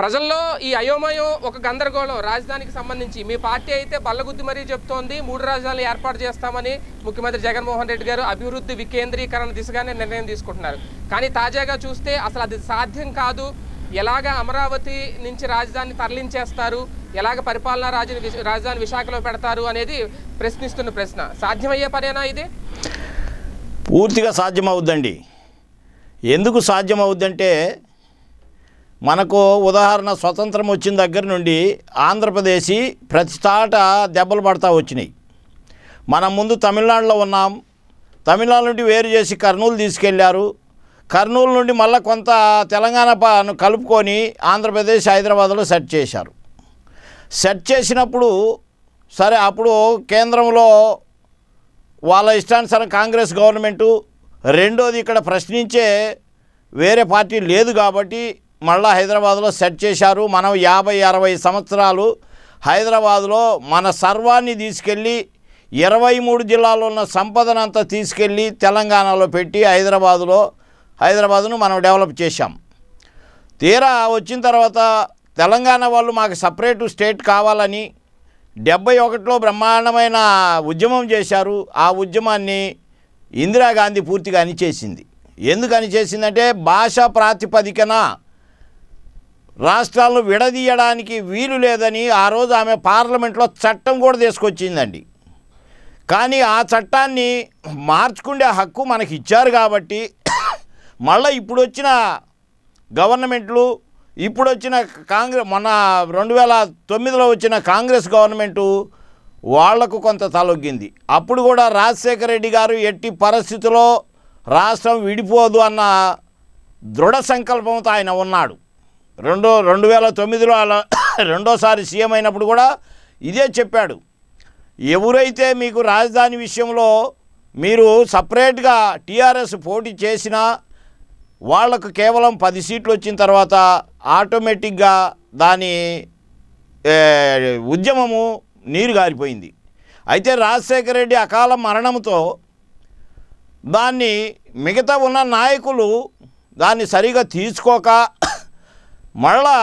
ప్రజల్లో ఈ అయోమయం ఒక గందరగోళం రాజధానికి సంబంధించి మీ పార్టీ అయితే బల్లగుద్ది మరీ చెప్తోంది మూడు రాజధానులు ఏర్పాటు చేస్తామని ముఖ్యమంత్రి జగన్మోహన్ రెడ్డి గారు అభివృద్ధి వికేంద్రీకరణ దిశగానే నిర్ణయం తీసుకుంటున్నారు కానీ తాజాగా చూస్తే అసలు అది సాధ్యం కాదు ఎలాగ అమరావతి నుంచి రాజధాని తరలించేస్తారు ఎలాగ పరిపాలనా రాజుని రాజధాని విశాఖలో పెడతారు అనేది ప్రశ్నిస్తున్న ప్రశ్న సాధ్యమయ్యే పనేనా ఇది పూర్తిగా సాధ్యమవుద్దండి ఎందుకు సాధ్యమవుద్దంటే మనకు ఉదాహరణ స్వతంత్రం వచ్చిన దగ్గర నుండి ఆంధ్రప్రదేశ్ ప్రతి తాట దెబ్బలు పడతా వచ్చినాయి మనం ముందు తమిళనాడులో ఉన్నాం తమిళనాడు నుండి వేరు చేసి కర్నూలు తీసుకెళ్లారు కర్నూలు నుండి మళ్ళీ కొంత తెలంగాణ కలుపుకొని ఆంధ్రప్రదేశ్ హైదరాబాద్లో సెట్ చేశారు సెట్ చేసినప్పుడు సరే అప్పుడు కేంద్రంలో వాళ్ళ ఇష్టానుసారం కాంగ్రెస్ గవర్నమెంటు రెండోది ఇక్కడ ప్రశ్నించే వేరే పార్టీ లేదు కాబట్టి మళ్ళా హైదరాబాద్లో సెట్ చేశారు మనం యాభై అరవై సంవత్సరాలు హైదరాబాద్లో మన సర్వాన్ని తీసుకెళ్ళి ఇరవై మూడు జిల్లాల్లో ఉన్న సంపదనంతా తీసుకెళ్ళి తెలంగాణలో పెట్టి హైదరాబాదులో హైదరాబాదును మనం డెవలప్ చేశాం తీరా వచ్చిన తర్వాత తెలంగాణ వాళ్ళు మాకు సపరేట్ స్టేట్ కావాలని డెబ్బై ఒకటిలో బ్రహ్మాండమైన ఉద్యమం చేశారు ఆ ఉద్యమాన్ని ఇందిరాగాంధీ పూర్తిగా అనిచేసింది ఎందుకు అనిచేసిందంటే భాషా ప్రాతిపదికన రాష్ట్రాలను విడదీయడానికి వీలు లేదని ఆ రోజు ఆమె పార్లమెంట్లో చట్టం కూడా తీసుకొచ్చిందండి కానీ ఆ చట్టాన్ని మార్చుకునే హక్కు మనకి ఇచ్చారు కాబట్టి మళ్ళీ ఇప్పుడు వచ్చిన గవర్నమెంట్లు ఇప్పుడు వచ్చిన కాంగ్రెస్ మొన్న రెండు వేల తొమ్మిదిలో వచ్చిన కాంగ్రెస్ గవర్నమెంటు వాళ్లకు కొంత తలొగ్గింది అప్పుడు కూడా రాజశేఖర రెడ్డి గారు ఎట్టి పరిస్థితుల్లో రాష్ట్రం విడిపోదు అన్న దృఢ సంకల్పంతో ఆయన ఉన్నాడు రెండో రెండు వేల తొమ్మిదిలో అలా రెండోసారి సీఎం అయినప్పుడు కూడా ఇదే చెప్పాడు ఎవరైతే మీకు రాజధాని విషయంలో మీరు సపరేట్గా టీఆర్ఎస్ పోటీ చేసినా వాళ్లకు కేవలం పది సీట్లు వచ్చిన తర్వాత ఆటోమేటిక్గా దాని ఉద్యమము నీరు గారిపోయింది అయితే రాజశేఖర రెడ్డి అకాల మరణంతో దాన్ని మిగతా ఉన్న నాయకులు దాన్ని సరిగా తీసుకోక మళ్ళా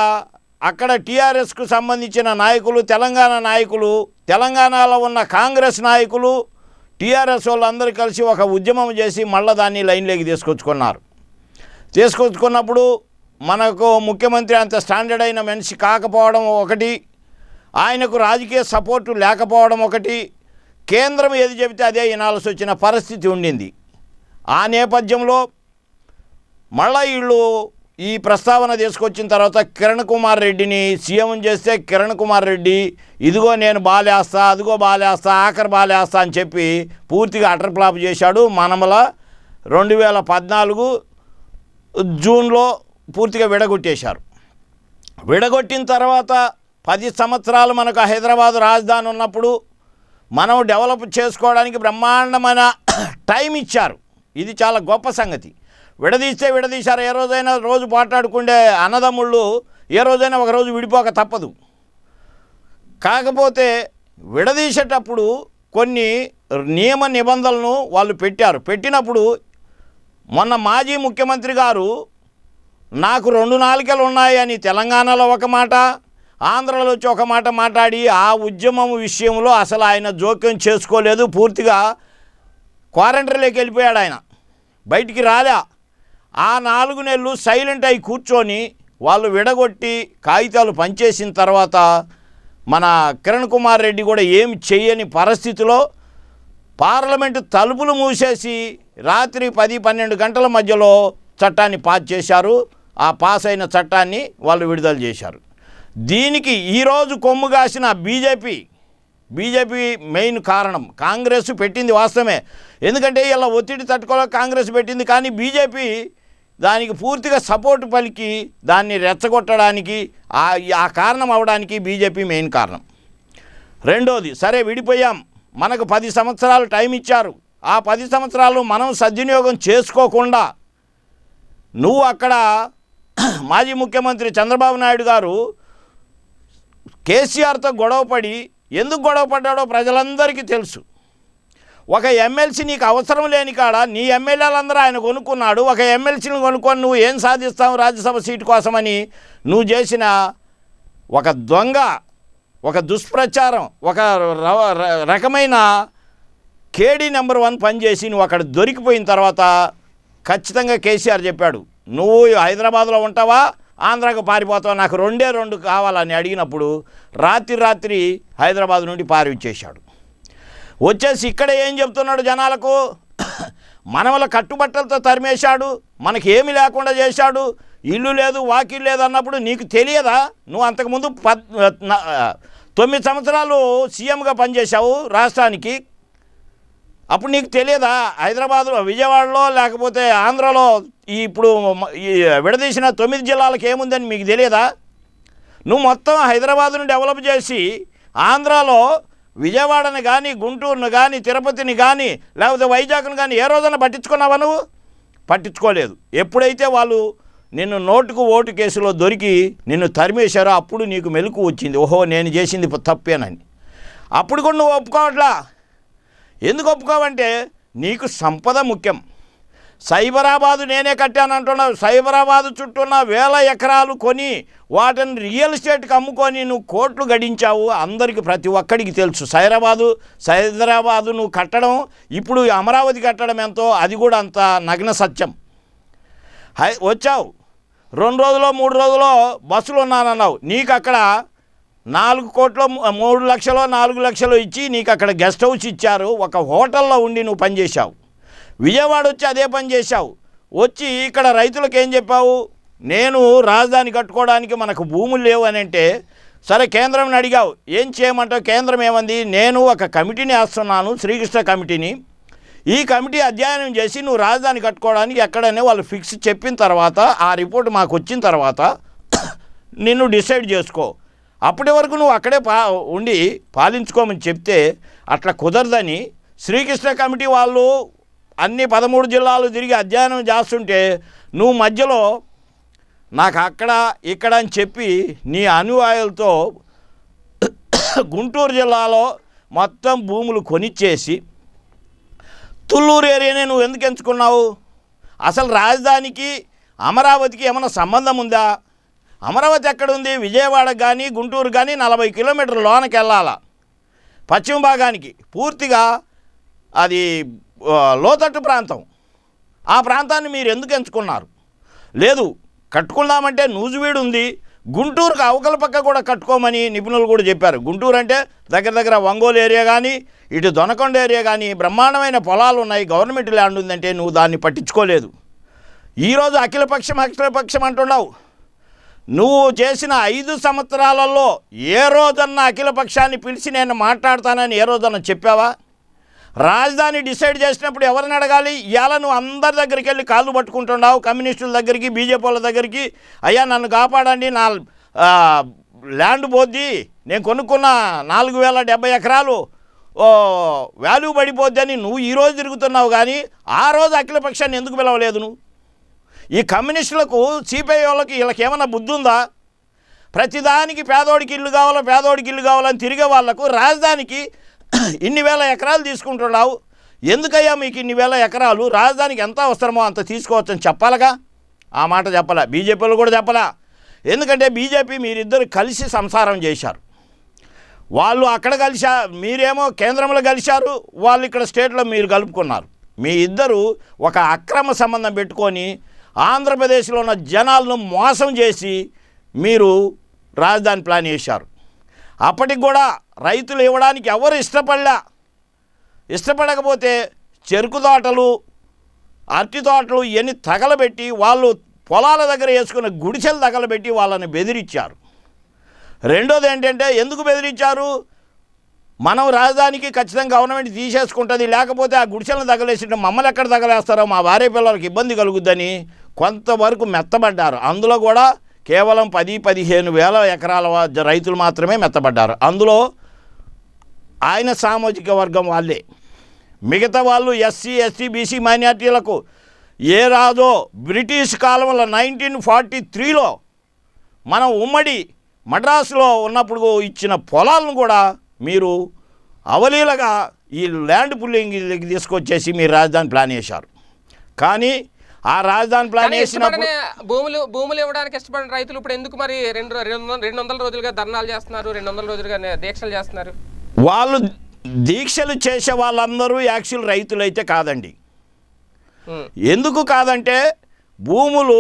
అక్కడ టీఆర్ఎస్కు సంబంధించిన నాయకులు తెలంగాణ నాయకులు తెలంగాణలో ఉన్న కాంగ్రెస్ నాయకులు టీఆర్ఎస్ వాళ్ళందరూ కలిసి ఒక ఉద్యమం చేసి మళ్ళీ దాన్ని లైన్లోకి తీసుకొచ్చుకున్నారు తీసుకొచ్చుకున్నప్పుడు మనకు ముఖ్యమంత్రి అంత స్టాండర్డ్ అయిన మనిషి కాకపోవడం ఒకటి ఆయనకు రాజకీయ సపోర్టు లేకపోవడం ఒకటి కేంద్రం ఏది చెబితే అదే వినాల్సి వచ్చిన పరిస్థితి ఉండింది ఆ నేపథ్యంలో మళ్ళీ వీళ్ళు ఈ ప్రస్తావన తీసుకొచ్చిన తర్వాత కిరణ్ కుమార్ రెడ్డిని సీఎం చేస్తే కిరణ్ కుమార్ రెడ్డి ఇదిగో నేను బాలేస్తా అదిగో బాలేస్తా ఆఖరి బాలేస్తా అని చెప్పి పూర్తిగా అటర్ ఫ్లాప్ చేశాడు మనమల రెండు వేల పద్నాలుగు జూన్లో పూర్తిగా విడగొట్టేశారు విడగొట్టిన తర్వాత పది సంవత్సరాలు మనకు హైదరాబాదు రాజధాని ఉన్నప్పుడు మనం డెవలప్ చేసుకోవడానికి బ్రహ్మాండమైన టైం ఇచ్చారు ఇది చాలా గొప్ప సంగతి విడదీస్తే విడదీశారు ఏ రోజైనా రోజు మాట్లాడుకుండే అన్నదమ్ముళ్ళు ఏ రోజైనా ఒకరోజు విడిపోక తప్పదు కాకపోతే విడదీసేటప్పుడు కొన్ని నియమ నిబంధనలను వాళ్ళు పెట్టారు పెట్టినప్పుడు మొన్న మాజీ ముఖ్యమంత్రి గారు నాకు రెండు నాలుకలు ఉన్నాయని తెలంగాణలో ఒక మాట ఆంధ్రలో వచ్చి ఒక మాట మాట్లాడి ఆ ఉద్యమం విషయంలో అసలు ఆయన జోక్యం చేసుకోలేదు పూర్తిగా క్వారంటైన్లోకి వెళ్ళిపోయాడు ఆయన బయటికి రాలే ఆ నాలుగు నెలలు సైలెంట్ అయి కూర్చొని వాళ్ళు విడగొట్టి కాగితాలు పనిచేసిన తర్వాత మన కిరణ్ కుమార్ రెడ్డి కూడా ఏం చేయని పరిస్థితిలో పార్లమెంటు తలుపులు మూసేసి రాత్రి పది పన్నెండు గంటల మధ్యలో చట్టాన్ని పాస్ చేశారు ఆ పాస్ అయిన చట్టాన్ని వాళ్ళు విడుదల చేశారు దీనికి ఈరోజు కొమ్ము కాసిన బీజేపీ బీజేపీ మెయిన్ కారణం కాంగ్రెస్ పెట్టింది వాస్తవమే ఎందుకంటే ఇలా ఒత్తిడి తట్టుకోలేక కాంగ్రెస్ పెట్టింది కానీ బీజేపీ దానికి పూర్తిగా సపోర్ట్ పలికి దాన్ని రెచ్చగొట్టడానికి ఆ కారణం అవడానికి బీజేపీ మెయిన్ కారణం రెండోది సరే విడిపోయాం మనకు పది సంవత్సరాలు టైం ఇచ్చారు ఆ పది సంవత్సరాలు మనం సద్వినియోగం చేసుకోకుండా నువ్వు అక్కడ మాజీ ముఖ్యమంత్రి చంద్రబాబు నాయుడు గారు కేసీఆర్తో గొడవపడి ఎందుకు గొడవ పడ్డాడో ప్రజలందరికీ తెలుసు ఒక ఎమ్మెల్సీ నీకు అవసరం లేని కాడ నీ ఎమ్మెల్యేలందరూ ఆయన కొనుక్కున్నాడు ఒక ఎమ్మెల్సీని కొనుక్కొని నువ్వు ఏం సాధిస్తావు రాజ్యసభ సీటు కోసమని నువ్వు చేసిన ఒక దొంగ ఒక దుష్ప్రచారం ఒక రకమైన కేడీ నెంబర్ వన్ పనిచేసి నువ్వు అక్కడ దొరికిపోయిన తర్వాత ఖచ్చితంగా కేసీఆర్ చెప్పాడు నువ్వు హైదరాబాద్లో ఉంటావా ఆంధ్రాకు పారిపోతావు నాకు రెండే రెండు కావాలని అడిగినప్పుడు రాత్రి రాత్రి హైదరాబాద్ నుండి పారిచ్చేశాడు వచ్చేసి ఇక్కడ ఏం చెప్తున్నాడు జనాలకు మనవల కట్టుబట్టలతో తరిమేశాడు ఏమి లేకుండా చేశాడు ఇల్లు లేదు వాకిల్ లేదు అన్నప్పుడు నీకు తెలియదా నువ్వు అంతకుముందు పద్ తొమ్మిది సంవత్సరాలు సీఎంగా పనిచేశావు రాష్ట్రానికి అప్పుడు నీకు తెలియదా హైదరాబాద్లో విజయవాడలో లేకపోతే ఆంధ్రలో ఈ ఇప్పుడు ఈ విడదీసిన తొమ్మిది జిల్లాలకు ఏముందని మీకు తెలియదా నువ్వు మొత్తం హైదరాబాదును డెవలప్ చేసి ఆంధ్రాలో విజయవాడని కానీ గుంటూరును కానీ తిరుపతిని కానీ లేకపోతే వైజాగ్ను కానీ ఏ రోజైనా పట్టించుకున్నావా నువ్వు పట్టించుకోలేదు ఎప్పుడైతే వాళ్ళు నిన్ను నోటుకు ఓటు కేసులో దొరికి నిన్ను తరిమేశారో అప్పుడు నీకు మెలకు వచ్చింది ఓహో నేను చేసింది తప్పేనని అప్పుడు కూడా నువ్వు ఒప్పుకోవట్లా ఎందుకు ఒప్పుకోవంటే నీకు సంపద ముఖ్యం సైబరాబాదు నేనే కట్టాను అంటున్నావు సైబరాబాదు ఉన్న వేల ఎకరాలు కొని వాటిని రియల్ ఎస్టేట్కి అమ్ముకొని నువ్వు కోట్లు గడించావు అందరికీ ప్రతి ఒక్కడికి తెలుసు సైబరాబాదు సైబరాబాదు నువ్వు కట్టడం ఇప్పుడు అమరావతి కట్టడం ఎంతో అది కూడా అంత నగ్న సత్యం వచ్చావు రెండు రోజుల్లో మూడు రోజుల్లో బస్సులు ఉన్నానన్నావు నీకు అక్కడ నాలుగు కోట్లు మూడు లక్షలు నాలుగు లక్షలు ఇచ్చి నీకు అక్కడ గెస్ట్ హౌస్ ఇచ్చారు ఒక హోటల్లో ఉండి నువ్వు పనిచేశావు విజయవాడ వచ్చి అదే పని చేశావు వచ్చి ఇక్కడ రైతులకు ఏం చెప్పావు నేను రాజధాని కట్టుకోవడానికి మనకు భూములు లేవు అని అంటే సరే కేంద్రం అడిగావు ఏం చేయమంటావు కేంద్రం ఏమంది నేను ఒక కమిటీని వేస్తున్నాను శ్రీకృష్ణ కమిటీని ఈ కమిటీ అధ్యయనం చేసి నువ్వు రాజధాని కట్టుకోవడానికి ఎక్కడనే వాళ్ళు ఫిక్స్ చెప్పిన తర్వాత ఆ రిపోర్ట్ మాకు వచ్చిన తర్వాత నిన్ను డిసైడ్ చేసుకో అప్పటి వరకు నువ్వు అక్కడే పా ఉండి పాలించుకోమని చెప్తే అట్లా కుదరదని శ్రీకృష్ణ కమిటీ వాళ్ళు అన్ని పదమూడు జిల్లాలు తిరిగి అధ్యయనం చేస్తుంటే నువ్వు మధ్యలో నాకు అక్కడ ఇక్కడ అని చెప్పి నీ అనువాయులతో గుంటూరు జిల్లాలో మొత్తం భూములు కొనిచ్చేసి తుళ్ళూరు ఏరియానే నువ్వు ఎందుకు ఎంచుకున్నావు అసలు రాజధానికి అమరావతికి ఏమైనా సంబంధం ఉందా అమరావతి ఎక్కడుంది విజయవాడ కానీ గుంటూరు కానీ నలభై కిలోమీటర్ల లోనకి వెళ్ళాల పశ్చిమ భాగానికి పూర్తిగా అది లోతట్టు ప్రాంతం ఆ ప్రాంతాన్ని మీరు ఎందుకు ఎంచుకున్నారు లేదు కట్టుకుందామంటే నూజువీడు ఉంది గుంటూరుకు అవకల పక్క కూడా కట్టుకోమని నిపుణులు కూడా చెప్పారు గుంటూరు అంటే దగ్గర దగ్గర ఒంగోలు ఏరియా కానీ ఇటు దొనకొండ ఏరియా కానీ బ్రహ్మాండమైన పొలాలు ఉన్నాయి గవర్నమెంట్ ల్యాండ్ ఉందంటే నువ్వు దాన్ని పట్టించుకోలేదు ఈరోజు అఖిలపక్షం అఖిలపక్షం అంటున్నావు నువ్వు చేసిన ఐదు సంవత్సరాలలో ఏ రోజన్న అఖిలపక్షాన్ని పిలిచి నేను మాట్లాడతానని ఏ రోజన్నా చెప్పావా రాజధాని డిసైడ్ చేసినప్పుడు ఎవరిని అడగాలి ఇవాళ నువ్వు అందరి దగ్గరికి వెళ్ళి కాళ్ళు పట్టుకుంటున్నావు కమ్యూనిస్టుల దగ్గరికి బీజేపీ వాళ్ళ దగ్గరికి అయ్యా నన్ను కాపాడండి నా ల్యాండ్ పోద్ది నేను కొనుక్కున్న నాలుగు వేల డెబ్బై ఎకరాలు వాల్యూ పడిపోద్ది అని నువ్వు ఈరోజు తిరుగుతున్నావు కానీ ఆ రోజు అఖిలపక్షాన్ని ఎందుకు పిలవలేదు నువ్వు ఈ కమ్యూనిస్టులకు సిపిఐ వాళ్ళకి వీళ్ళకి ఏమైనా బుద్ధి ఉందా ప్రతిదానికి పేదోడికి ఇల్లు కావాలా పేదోడికి ఇల్లు కావాలని తిరిగే వాళ్లకు రాజధానికి ఇన్ని వేల ఎకరాలు తీసుకుంటున్నావు ఎందుకయ్యా మీకు ఇన్ని వేల ఎకరాలు రాజధానికి ఎంత అవసరమో అంత తీసుకోవచ్చని చెప్పాలగా ఆ మాట చెప్పాలా బీజేపీలు కూడా చెప్పాలా ఎందుకంటే బీజేపీ మీరిద్దరు కలిసి సంసారం చేశారు వాళ్ళు అక్కడ కలిసా మీరేమో కేంద్రంలో కలిశారు వాళ్ళు ఇక్కడ స్టేట్లో మీరు కలుపుకున్నారు మీ ఇద్దరు ఒక అక్రమ సంబంధం పెట్టుకొని ఆంధ్రప్రదేశ్లో ఉన్న జనాలను మోసం చేసి మీరు రాజధాని ప్లాన్ చేశారు అప్పటికి కూడా రైతులు ఇవ్వడానికి ఎవరు ఇష్టపడలే ఇష్టపడకపోతే చెరుకు తోటలు అరటి తోటలు ఇవన్నీ తగలబెట్టి వాళ్ళు పొలాల దగ్గర వేసుకున్న గుడిసెలు తగలబెట్టి వాళ్ళని బెదిరించారు రెండోది ఏంటంటే ఎందుకు బెదిరించారు మనం రాజధానికి ఖచ్చితంగా గవర్నమెంట్ తీసేసుకుంటుంది లేకపోతే ఆ గుడిసెలను తగలేసి మమ్మల్ని ఎక్కడ తగలేస్తారో మా భార్య పిల్లలకి ఇబ్బంది కలుగుద్దని కొంతవరకు మెత్తబడ్డారు అందులో కూడా కేవలం పది పదిహేను వేల ఎకరాల రైతులు మాత్రమే మెత్తబడ్డారు అందులో ఆయన సామాజిక వర్గం వాళ్ళే మిగతా వాళ్ళు ఎస్సీ ఎస్సీ బీసీ మైనార్టీలకు ఏ రాదో బ్రిటిష్ కాలంలో నైన్టీన్ ఫార్టీ త్రీలో మనం ఉమ్మడి మడ్రాసులో ఉన్నప్పుడు ఇచ్చిన పొలాలను కూడా మీరు అవలీలగా ఈ ల్యాండ్ పుల్లింగ్ తీసుకొచ్చేసి మీరు రాజధాని ప్లాన్ చేశారు కానీ ఆ రాజధాని ప్లాన్ వేసినప్పుడు భూములు భూములు ఇవ్వడానికి ఇష్టపడిన రైతులు ఇప్పుడు ఎందుకు మరి రెండు రెండు వందల రోజులుగా ధర్నాలు చేస్తున్నారు రెండు వందల రోజులుగా దీక్షలు చేస్తున్నారు వాళ్ళు దీక్షలు చేసే వాళ్ళందరూ యాక్చువల్ రైతులైతే కాదండి ఎందుకు కాదంటే భూములు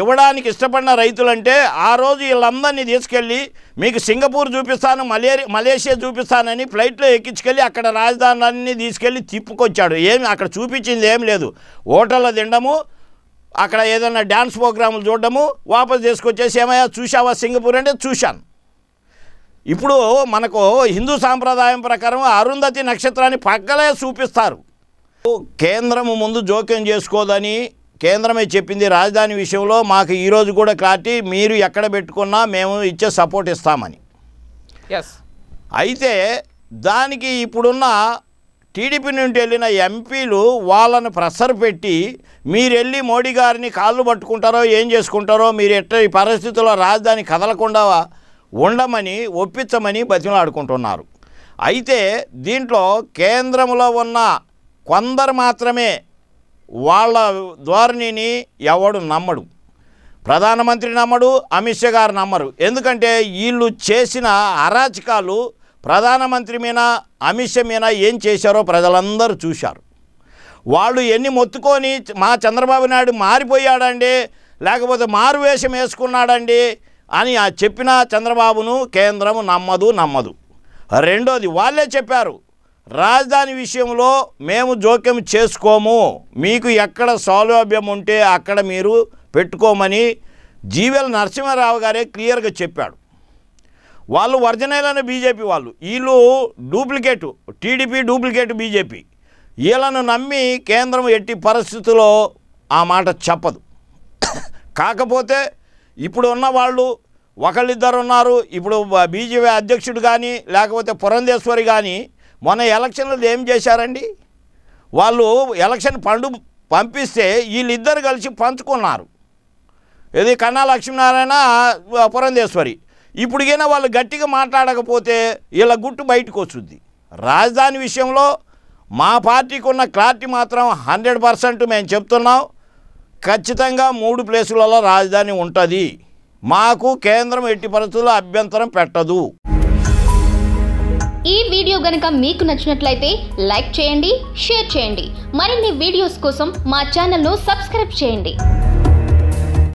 ఇవ్వడానికి ఇష్టపడిన రైతులంటే ఆ రోజు వీళ్ళందరినీ తీసుకెళ్ళి మీకు సింగపూర్ చూపిస్తాను మలేరియా మలేషియా చూపిస్తానని ఫ్లైట్లో ఎక్కించుకెళ్ళి అక్కడ రాజధానులన్నీ తీసుకెళ్ళి తిప్పుకొచ్చాడు ఏమి అక్కడ చూపించింది ఏం లేదు హోటల్లో తినడము అక్కడ ఏదైనా డ్యాన్స్ ప్రోగ్రాములు చూడడము వాపస్ తీసుకొచ్చేసి ఏమయ్యా చూసావా సింగపూర్ అంటే చూశాను ఇప్పుడు మనకు హిందూ సాంప్రదాయం ప్రకారం అరుంధతి నక్షత్రాన్ని పక్కలే చూపిస్తారు కేంద్రము ముందు జోక్యం చేసుకోదని కేంద్రమే చెప్పింది రాజధాని విషయంలో మాకు ఈరోజు కూడా క్లారిటీ మీరు ఎక్కడ పెట్టుకున్నా మేము ఇచ్చే సపోర్ట్ ఇస్తామని అయితే దానికి ఇప్పుడున్న టీడీపీ నుండి వెళ్ళిన ఎంపీలు వాళ్ళను ప్రెషర్ పెట్టి మీరు వెళ్ళి మోడీ గారిని కాళ్ళు పట్టుకుంటారో ఏం చేసుకుంటారో మీరు ఎట్ట ఈ పరిస్థితుల్లో రాజధాని కదలకుండా ఉండమని ఒప్పించమని బతిమలాడుకుంటున్నారు అయితే దీంట్లో కేంద్రంలో ఉన్న కొందరు మాత్రమే వాళ్ళ ధోరణిని ఎవడు నమ్మడు ప్రధానమంత్రి నమ్మడు అమిత్ షా గారు నమ్మరు ఎందుకంటే వీళ్ళు చేసిన అరాచకాలు ప్రధానమంత్రి మీద అమిత్ షా మీద ఏం చేశారో ప్రజలందరూ చూశారు వాళ్ళు ఎన్ని మొత్తుకొని మా చంద్రబాబు నాయుడు మారిపోయాడండి లేకపోతే మారువేషం వేసుకున్నాడండి అని చెప్పిన చంద్రబాబును కేంద్రం నమ్మదు నమ్మదు రెండోది వాళ్ళే చెప్పారు రాజధాని విషయంలో మేము జోక్యం చేసుకోము మీకు ఎక్కడ సౌలభ్యం ఉంటే అక్కడ మీరు పెట్టుకోమని జీవెల నరసింహారావు గారే క్లియర్గా చెప్పాడు వాళ్ళు ఒరిజినల్ బీజేపీ వాళ్ళు వీళ్ళు డూప్లికేటు టీడీపీ డూప్లికేట్ బీజేపీ వీళ్ళను నమ్మి కేంద్రం ఎట్టి పరిస్థితుల్లో ఆ మాట చెప్పదు కాకపోతే ఇప్పుడు ఉన్న వాళ్ళు ఒకళ్ళిద్దరు ఉన్నారు ఇప్పుడు బీజేపీ అధ్యక్షుడు కానీ లేకపోతే పురంధేశ్వరి కానీ మొన్న ఎలక్షన్లు ఏం చేశారండి వాళ్ళు ఎలక్షన్ పండు పంపిస్తే వీళ్ళిద్దరు కలిసి పంచుకున్నారు ఇది కన్నా లక్ష్మీనారాయణ పురంధేశ్వరి ఇప్పుడుగైనా వాళ్ళు గట్టిగా మాట్లాడకపోతే ఇలా గుట్టు బయటకు వస్తుంది రాజధాని విషయంలో మా పార్టీకి ఉన్న క్లారిటీ మాత్రం హండ్రెడ్ పర్సెంట్ మేము చెప్తున్నాం ఖచ్చితంగా మూడు ప్లేసులలో రాజధాని ఉంటుంది మాకు కేంద్రం ఎట్టి పరిస్థితుల్లో అభ్యంతరం పెట్టదు ఈ వీడియో గనక మీకు నచ్చినట్లయితే లైక్ చేయండి షేర్ చేయండి మరిన్ని వీడియోస్ కోసం మా ఛానల్ను సబ్స్క్రైబ్ చేయండి